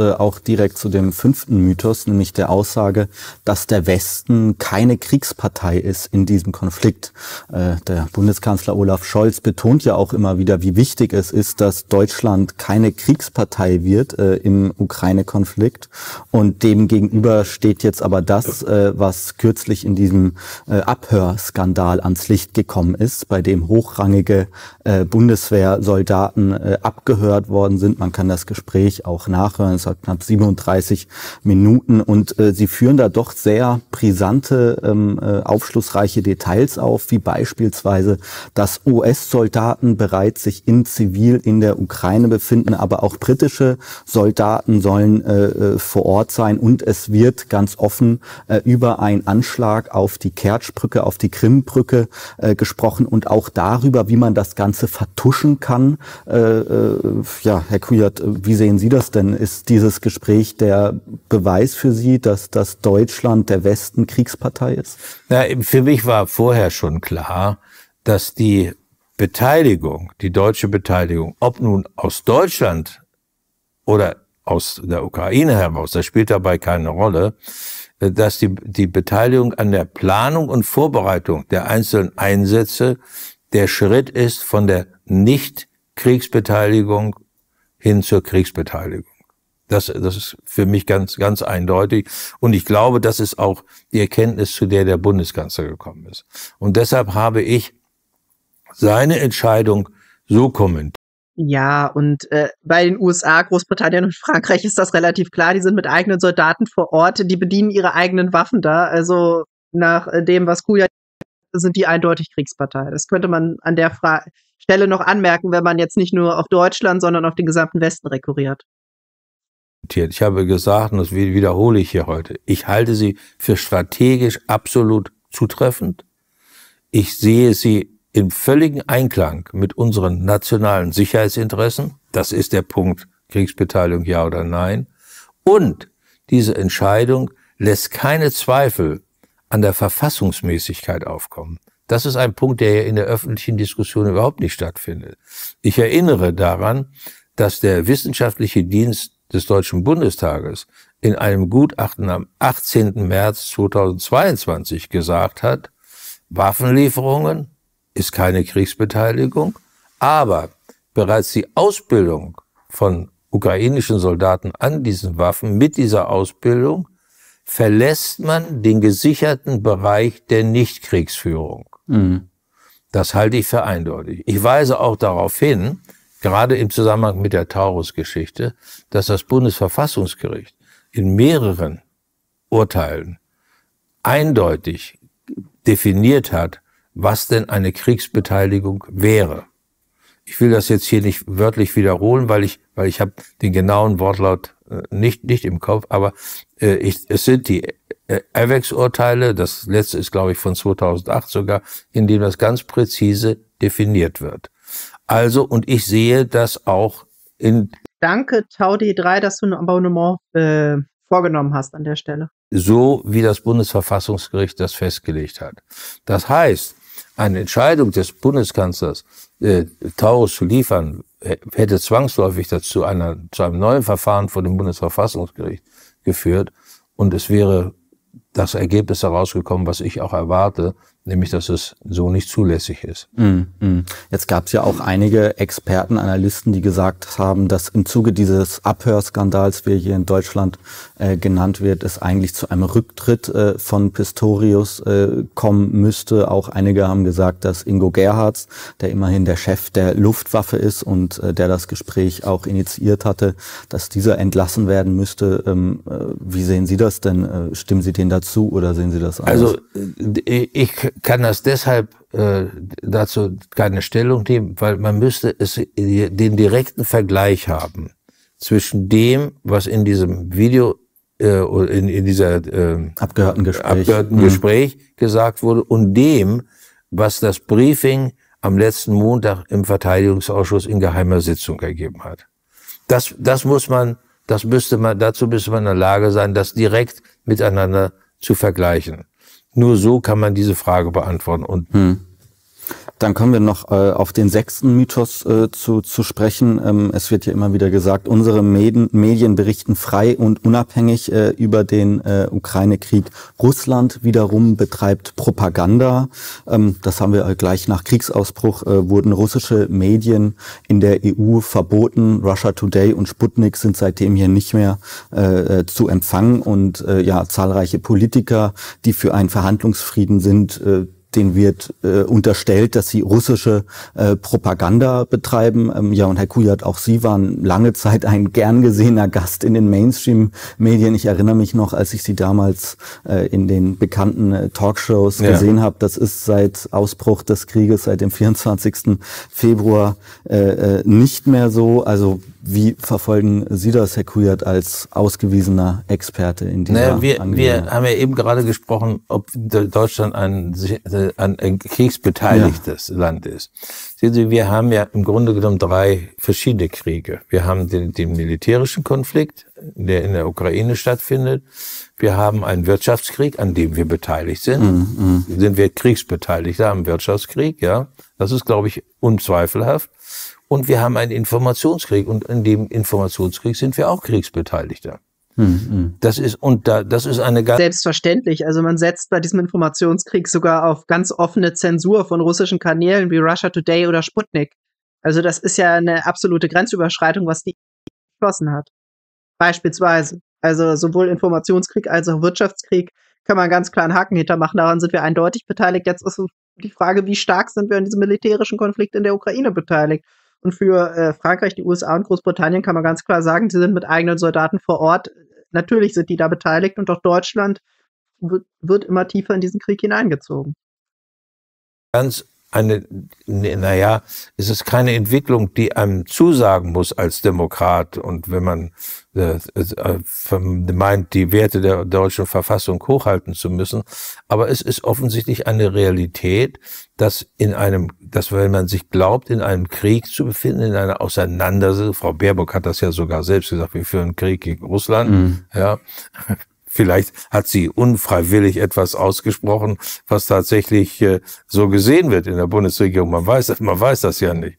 Äh, auch direkt zu dem fünften Mythos, nämlich der Aussage, dass der Westen keine Kriegspartei ist in diesem Konflikt. Äh, der Bundeskanzler Olaf Scholz betont ja auch immer wieder, wie wichtig es ist, dass Deutschland keine Kriegspartei wird äh, im Ukraine-Konflikt. Und dem gegenüber steht jetzt aber das, was kürzlich in diesem Abhörskandal ans Licht gekommen ist, bei dem hochrangige Bundeswehrsoldaten abgehört worden sind. Man kann das Gespräch auch nachhören hat knapp 37 Minuten und äh, sie führen da doch sehr brisante, ähm, äh, aufschlussreiche Details auf, wie beispielsweise, dass US-Soldaten bereits sich in Zivil in der Ukraine befinden, aber auch britische Soldaten sollen äh, äh vor Ort sein und es wird ganz offen äh, über einen Anschlag auf die Kertschbrücke, auf die Krimbrücke äh, gesprochen und auch darüber, wie man das Ganze vertuschen kann. Äh, äh, ja, Herr Kujat, wie sehen Sie das denn? Ist die dieses Gespräch der Beweis für Sie, dass das Deutschland der Westen Kriegspartei ist? Na, für mich war vorher schon klar, dass die Beteiligung, die deutsche Beteiligung, ob nun aus Deutschland oder aus der Ukraine heraus, das spielt dabei keine Rolle, dass die, die Beteiligung an der Planung und Vorbereitung der einzelnen Einsätze der Schritt ist von der Nicht-Kriegsbeteiligung hin zur Kriegsbeteiligung. Das, das ist für mich ganz, ganz eindeutig. Und ich glaube, das ist auch die Erkenntnis, zu der der Bundeskanzler gekommen ist. Und deshalb habe ich seine Entscheidung so kommentiert. Ja, und äh, bei den USA, Großbritannien und Frankreich ist das relativ klar. Die sind mit eigenen Soldaten vor Ort, die bedienen ihre eigenen Waffen da. Also nach äh, dem, was Kuja sind die eindeutig Kriegspartei. Das könnte man an der Fra Stelle noch anmerken, wenn man jetzt nicht nur auf Deutschland, sondern auf den gesamten Westen rekurriert zitiert. Ich habe gesagt, und das wiederhole ich hier heute, ich halte sie für strategisch absolut zutreffend. Ich sehe sie im völligen Einklang mit unseren nationalen Sicherheitsinteressen. Das ist der Punkt Kriegsbeteiligung ja oder nein. Und diese Entscheidung lässt keine Zweifel an der Verfassungsmäßigkeit aufkommen. Das ist ein Punkt, der ja in der öffentlichen Diskussion überhaupt nicht stattfindet. Ich erinnere daran, dass der wissenschaftliche Dienst des Deutschen Bundestages in einem Gutachten am 18. März 2022 gesagt hat, Waffenlieferungen ist keine Kriegsbeteiligung, aber bereits die Ausbildung von ukrainischen Soldaten an diesen Waffen mit dieser Ausbildung verlässt man den gesicherten Bereich der Nichtkriegsführung. Mhm. Das halte ich für eindeutig. Ich weise auch darauf hin, gerade im Zusammenhang mit der Taurus-Geschichte, dass das Bundesverfassungsgericht in mehreren Urteilen eindeutig definiert hat, was denn eine Kriegsbeteiligung wäre. Ich will das jetzt hier nicht wörtlich wiederholen, weil ich, weil ich habe den genauen Wortlaut äh, nicht, nicht im Kopf, aber äh, ich, es sind die äh, AVEX-Urteile, das letzte ist, glaube ich, von 2008 sogar, in dem das ganz präzise definiert wird. Also, und ich sehe das auch in. Danke, Taudi3, dass du ein Abonnement äh, vorgenommen hast an der Stelle. So wie das Bundesverfassungsgericht das festgelegt hat. Das heißt, eine Entscheidung des Bundeskanzlers, äh, Taurus zu liefern, hätte zwangsläufig dazu einer, zu einem neuen Verfahren vor dem Bundesverfassungsgericht geführt. Und es wäre das Ergebnis herausgekommen, was ich auch erwarte, nämlich dass es so nicht zulässig ist. Mm, mm. Jetzt gab es ja auch einige Experten, Analysten, die gesagt haben, dass im Zuge dieses Abhörskandals, wie er hier in Deutschland äh, genannt wird, es eigentlich zu einem Rücktritt äh, von Pistorius äh, kommen müsste. Auch einige haben gesagt, dass Ingo Gerhards, der immerhin der Chef der Luftwaffe ist und äh, der das Gespräch auch initiiert hatte, dass dieser entlassen werden müsste. Ähm, äh, wie sehen Sie das denn? Äh, stimmen Sie den dazu oder sehen Sie das anders? Also ich kann das deshalb äh, dazu keine Stellung nehmen, weil man müsste es, den direkten Vergleich haben zwischen dem, was in diesem Video äh, in, in dieser äh, abgehörten, Gespräch. mhm. Gespräch gesagt wurde und dem, was das Briefing am letzten Montag im Verteidigungsausschuss in geheimer Sitzung ergeben hat. Das, das muss man, das müsste man, dazu müsste man in der Lage sein, das direkt miteinander zu vergleichen. Nur so kann man diese Frage beantworten. Und hm. Dann kommen wir noch äh, auf den sechsten Mythos äh, zu, zu sprechen. Ähm, es wird ja immer wieder gesagt, unsere Medien, Medien berichten frei und unabhängig äh, über den äh, Ukraine-Krieg. Russland wiederum betreibt Propaganda. Ähm, das haben wir äh, gleich nach Kriegsausbruch, äh, wurden russische Medien in der EU verboten. Russia Today und Sputnik sind seitdem hier nicht mehr zu empfangen. Und ja, zahlreiche Politiker, die für einen Verhandlungsfrieden sind, den wird äh, unterstellt, dass sie russische äh, Propaganda betreiben. Ähm, ja, und Herr Kujat, auch Sie waren lange Zeit ein gern gesehener Gast in den Mainstream-Medien. Ich erinnere mich noch, als ich Sie damals äh, in den bekannten äh, Talkshows ja. gesehen habe. Das ist seit Ausbruch des Krieges, seit dem 24. Februar äh, äh, nicht mehr so. Also wie verfolgen Sie das, Herr Kujat, als ausgewiesener Experte in dieser naja, wir, wir haben ja eben gerade gesprochen, ob Deutschland ein, ein kriegsbeteiligtes ja. Land ist. Sehen Sie, wir haben ja im Grunde genommen drei verschiedene Kriege. Wir haben den, den militärischen Konflikt, der in der Ukraine stattfindet. Wir haben einen Wirtschaftskrieg, an dem wir beteiligt sind. Mm, mm. Sind wir kriegsbeteiligt am Wirtschaftskrieg, ja. Das ist, glaube ich, unzweifelhaft und wir haben einen Informationskrieg und in dem Informationskrieg sind wir auch Kriegsbeteiligter. Hm, hm. Das ist und da das ist eine ganz selbstverständlich. Also man setzt bei diesem Informationskrieg sogar auf ganz offene Zensur von russischen Kanälen wie Russia Today oder Sputnik. Also das ist ja eine absolute Grenzüberschreitung, was die beschlossen hat. Beispielsweise. Also sowohl Informationskrieg als auch Wirtschaftskrieg kann man ganz klar einen Haken hintermachen. Daran sind wir eindeutig beteiligt. Jetzt ist die Frage, wie stark sind wir an diesem militärischen Konflikt in der Ukraine beteiligt? Und für äh, Frankreich, die USA und Großbritannien kann man ganz klar sagen, sie sind mit eigenen Soldaten vor Ort. Natürlich sind die da beteiligt und auch Deutschland wird immer tiefer in diesen Krieg hineingezogen. Ganz eine, ne, naja, es ist keine Entwicklung, die einem zusagen muss als Demokrat. Und wenn man äh, äh meint, die Werte der deutschen Verfassung hochhalten zu müssen. Aber es ist offensichtlich eine Realität, dass in einem, dass wenn man sich glaubt, in einem Krieg zu befinden, in einer Auseinandersetzung, Frau Baerbock hat das ja sogar selbst gesagt, wir führen Krieg gegen Russland, mhm. ja, Vielleicht hat sie unfreiwillig etwas ausgesprochen, was tatsächlich äh, so gesehen wird in der Bundesregierung. Man weiß, man weiß das ja nicht.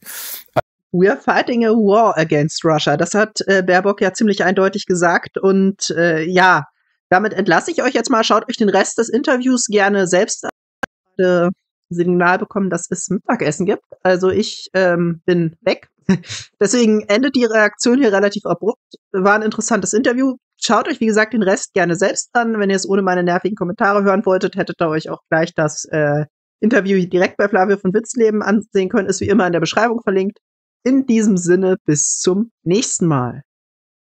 We are fighting a war against Russia. Das hat äh, Baerbock ja ziemlich eindeutig gesagt. Und äh, ja, damit entlasse ich euch jetzt mal. Schaut euch den Rest des Interviews gerne selbst an. Signal bekommen, dass es Mittagessen gibt. Also ich ähm, bin weg. Deswegen endet die Reaktion hier relativ abrupt. War ein interessantes Interview. Schaut euch, wie gesagt, den Rest gerne selbst an. Wenn ihr es ohne meine nervigen Kommentare hören wolltet, hättet ihr euch auch gleich das äh, Interview direkt bei Flavio von Witzleben ansehen können. Ist wie immer in der Beschreibung verlinkt. In diesem Sinne, bis zum nächsten Mal.